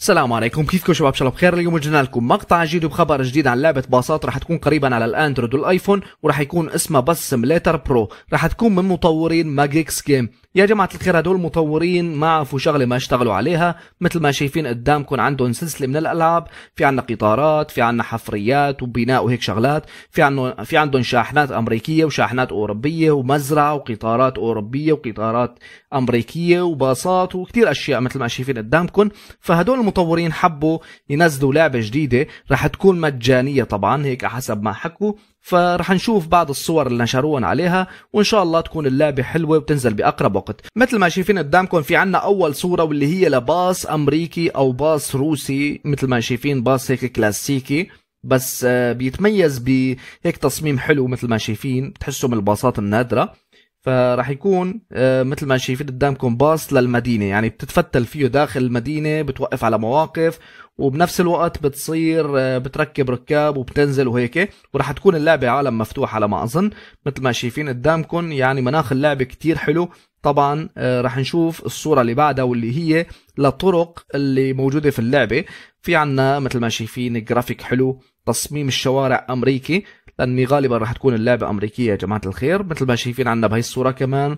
السلام عليكم كيفكم شباب شباب بخير اليوم جبنا لكم مقطع جديد وخبر جديد عن لعبه باصات راح تكون قريبا على الاندرويد والايفون وراح يكون اسمها بس سيميليتر برو راح تكون من مطورين ماجيكس جيم يا جماعة الخير هدول المطورين ما عرفوا شغلة ما اشتغلوا عليها مثل ما شايفين قدامكم عندهم سلسلة من الألعاب في عنا قطارات في عنا حفريات وبناء وهيك شغلات في عندهم في عندهم شاحنات أمريكية وشاحنات أوروبية ومزرعة وقطارات أوروبية وقطارات أمريكية وباصات وكثير أشياء مثل ما شايفين قدامكم فهدول المطورين حبوا ينزلوا لعبة جديدة رح تكون مجانية طبعا هيك حسب ما حكوا فرح نشوف بعض الصور اللي نشروهم عليها وان شاء الله تكون اللعبة حلوة وتنزل بأقرب وقت مثل ما شايفين قدامكم في عنا أول صورة واللي هي لباص أمريكي أو باص روسي مثل ما شايفين باص هيك كلاسيكي بس آه، بيتميز بهيك تصميم حلو مثل ما شايفين بتحسه من الباصات النادرة فراح يكون آه، مثل ما شايفين قدامكم باص للمدينه يعني بتتفتل فيه داخل المدينه بتوقف على مواقف وبنفس الوقت بتصير آه، بتركب ركاب وبتنزل وهيك وراح تكون اللعبه عالم مفتوح على ما اظن مثل ما شايفين قدامكم يعني مناخ اللعبه كتير حلو طبعا آه، راح نشوف الصوره اللي بعدها واللي هي للطرق اللي موجوده في اللعبه في عنا مثل ما شايفين جرافيك حلو تصميم الشوارع امريكي لأني غالبا راح تكون اللعبة أمريكية يا جماعة الخير مثل ما شايفين عنا بهي الصورة كمان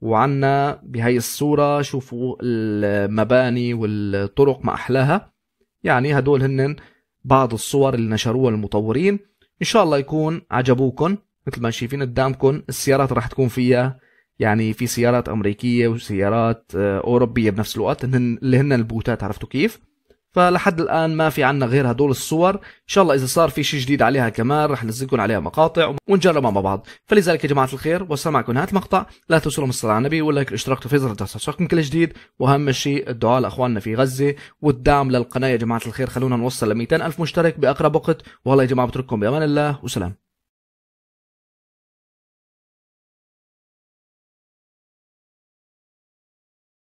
وعنا بهي الصورة شوفوا المباني والطرق ما أحلاها يعني هدول هن بعض الصور اللي نشروها المطورين إن شاء الله يكون عجبوكم مثل ما شايفين قدامكم السيارات راح تكون فيها يعني في سيارات أمريكية وسيارات آه، أوروبية بنفس الوقت اللي هن البوتات عرفتوا كيف فلحد الان ما في عنا غير هدول الصور ان شاء الله اذا صار في شيء جديد عليها كمان رح ننزلكم عليها مقاطع ونجربها مع بعض فلذلك يا جماعه الخير وصل معكم نهايه المقطع لا تنسوا الصلاه على النبي واللايك الاشتراك في زر من كل جديد واهم شيء الدعاء لاخواننا في غزه والدعم للقناه يا جماعه الخير خلونا نوصل ل 200 الف مشترك باقرب وقت والله يا جماعه بترككم بامان الله وسلام